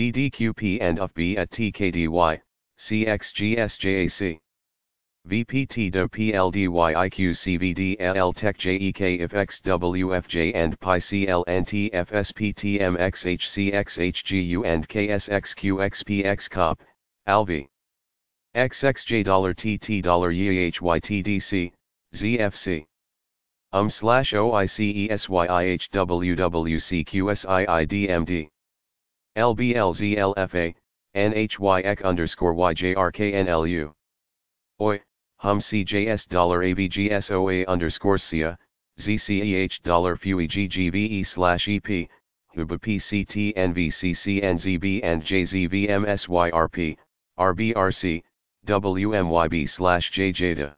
DDQP and fb at TKDY, CXGSJAC. VPT and PICLNTFSPTMXHCXHGU and KSXQXPXCOP, ALVI. XXJ dollar TT dollar EAHYTDC, ZFC. Um slash OICESYIHWWCQSIIDMD. LBLZLFA, NHYEC underscore YJRKNLU. OI, dollar ABGSOA underscore SIA, ZCEH dollar FUEGGVE slash EP, and JZVMSYRP, RBRC, WMYB slash JJDA.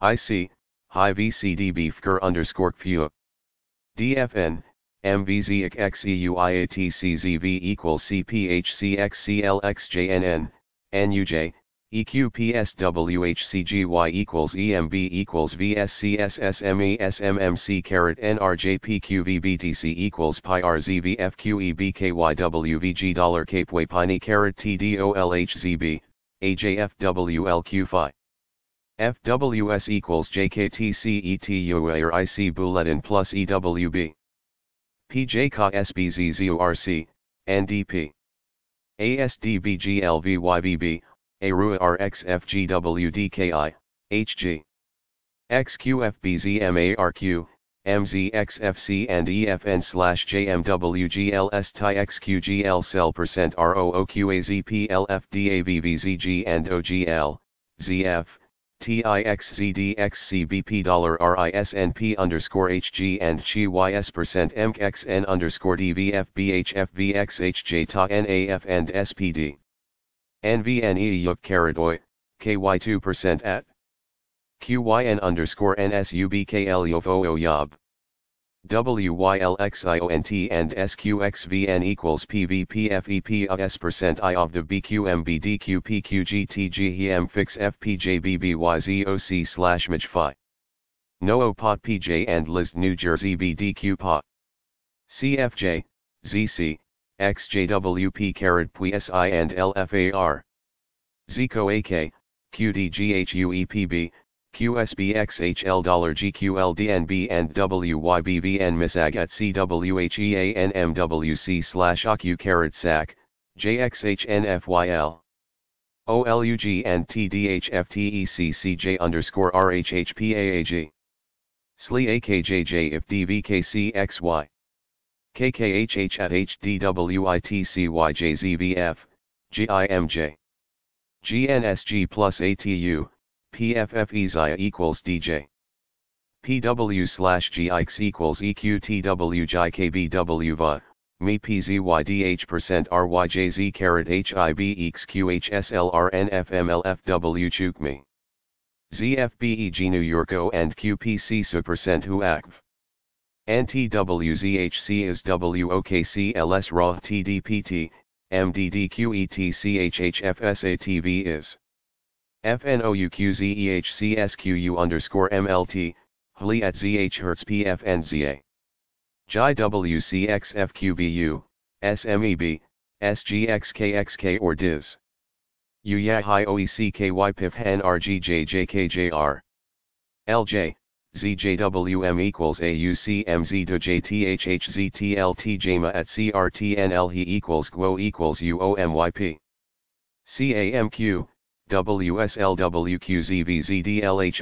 IC, High underscore FUA. DFN, MVZXEUIATCZV equals CPHCXCLXJNN, NUJ, EQPSWHCGY equals EMB equals vscssmesmmc carat NRJPQVBTC equals rzvfqebkywvg dollar Capeway Piney carat TDOLHZB, AJFWLQFI. FWS equals JKTCETUAIC bulletin plus EWB. PJ NDP. ASDBGLVYBB, ARUA HG. XQFBZMARQ, MZXFC and EFN slash JMWGLSTIXQGL cell percent ROOQAZPLFDAVVZG and OGL, ZF, TIXZDXCBP Dollar $RISNP underscore HG and CHYS percent MXN underscore DVFBHFVXHJ TA NAF and SPD. NVNE Yuk Karadoi, KY2 percent at. QYN underscore NSUBKL Yov Yab. WYLXIONT and SQXVN equals PVPFEPUS percent I of the B Q M B D Q P Q G T G E M fix FPJBBYZOC slash MICHFI. NOO POT PJ and LIST New Jersey BDQ POT. CFJ, ZC, XJWP carrot PSI and LFAR. ZCO AK, QDGHUEPB, QSBXHL dollar and MISAG at CWHEANMWC slash OCU carat SAC, JXHNFYL. OLUG and TDHFTECCJ underscore RHHPAAG. SLE AKJJ if DVKCXY. KKHH at HDWITCYJZVF, GIMJ. GNSG plus ATU. PFF EZIA equals DJ. PW slash GIX equals EQTW JIKBW VA, ME PZYDH percent RYJZ carat HIB ZFBEG New Yorko and QPC SU percent HUACV. NTWZHC is WOKCLS RAW TDPT, MDDQETCHHFSATV is. FNOUQZEHCSQU underscore MLT, HLE at Z H PFNZA. JI WCXFQBU, SMEB, SGXKXK or DIS. UYAHI RGJJKJR. LJ, ZJWM equals AUCMZ to JTHHZTLTJMA at CRTNLHE equals GWO equals UOMYP. CAMQ, WSLWQZVZDLH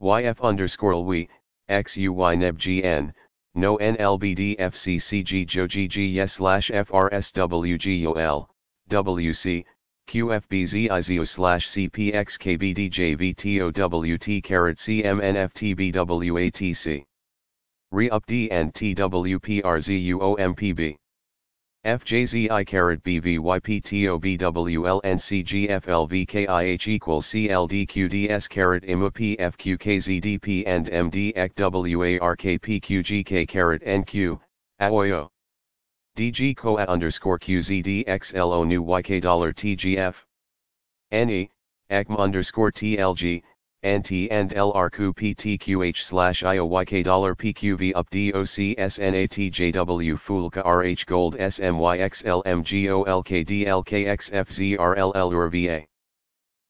YF underscore LWE, XUY no NLBDFCCG JOGG yes slash FRSWGOL, WC, QFBZIZO slash CPXKBDJVTOWT carrot CMNFTBWATC. Re-up DNTWPRZUOMPB. FJZI carat BVYPTOBWLNCGFLVKIH equals CLDQDS carat MOPFQKZDP and MDECWARKPQGK carat NQ, AOYO. DG COA underscore QZDXLO new YK dollar TGF. NE, ACMA underscore TLG, NT and LRQ PTQH slash IOYK dollar PQV up DOCSNATJW FULKA RH Gold SMYXLMGOLKDLKXFZRLLURVA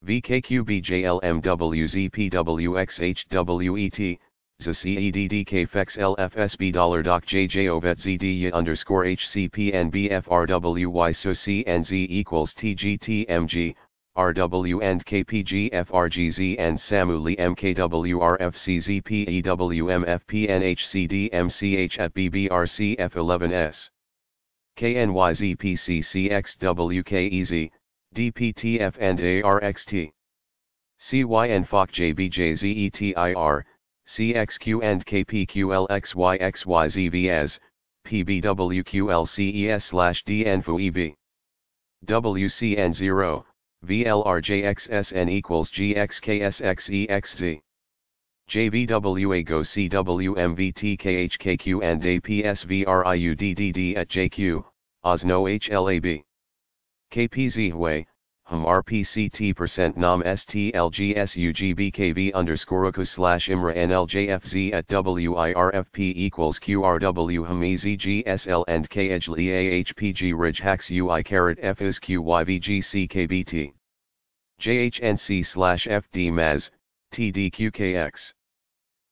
VKQBJLMWZPWXHWET ZCEDDKFEX LFSB dollar doc JJOVET underscore HCPNBFRWY CNZ equals TGTMG RW and KPGFRGZ and SAMULI at 11s KNYZPCCXWKEZ, DPTF and ARXT. CYN CXQ and KPQLXYXYZVS PBWQLCES slash DNFUEB. WCN 0. VLRJXSN equals GXKSXEXZ. JVWA go CWMVTKHKQ and APSVRIUDDD at JQ, OSNO HLAB. KPZ hum rpct percent nom S T L G S U G B K V underscore oku slash imra nljfz at wirfp equals qrw hum ezgsl and khleahpg ridge hacks ui carrot f is qyvgckbt jhnc slash maz tdqkx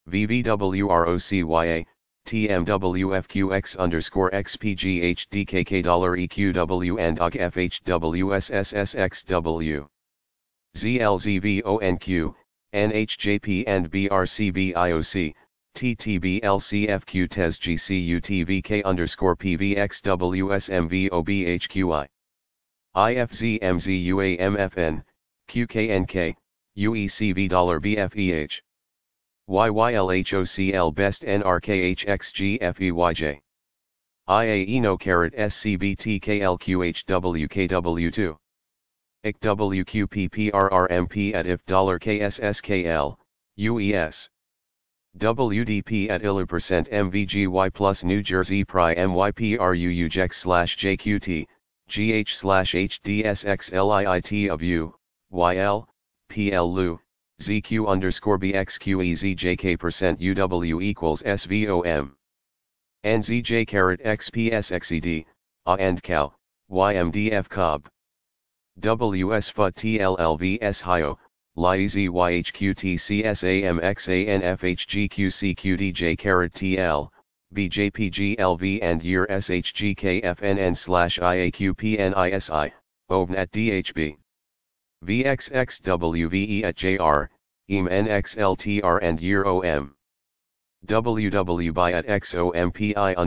vvwrocya TMWFQX underscore XPGHDKK dollar EQW and UG FHWSSSXW. ZLZVONQ, NHJP and BRCVIOC, TTBLCFQ TES GCUTVK underscore PVXWSMVOBHQI. IFZMZUAMFN, QKNK, UECV dollar BFEH. YYLHOCL best NRKHXGFEYJ. IAENO carat SCBTKLQHWKW2. ICWQPPRRMP at IF dollar KSSKL, UES. WDP at ILU percent MVGY plus New Jersey PRI M Y P R U U J slash JQT, GH slash HDSXLIIT of U, YL, PLU, ZQ underscore BXQEZJK percent UW equals SVOM. And ZJ carat XPSXED, A and Cal, YMDF Cobb. WS FUT carat TL, BJPGLV and year SHGKFNN slash IAQPNISI, OVN at DHB. VXXWVE at JR, EM NXLTR and YEAR OM. WW by at XOMPI on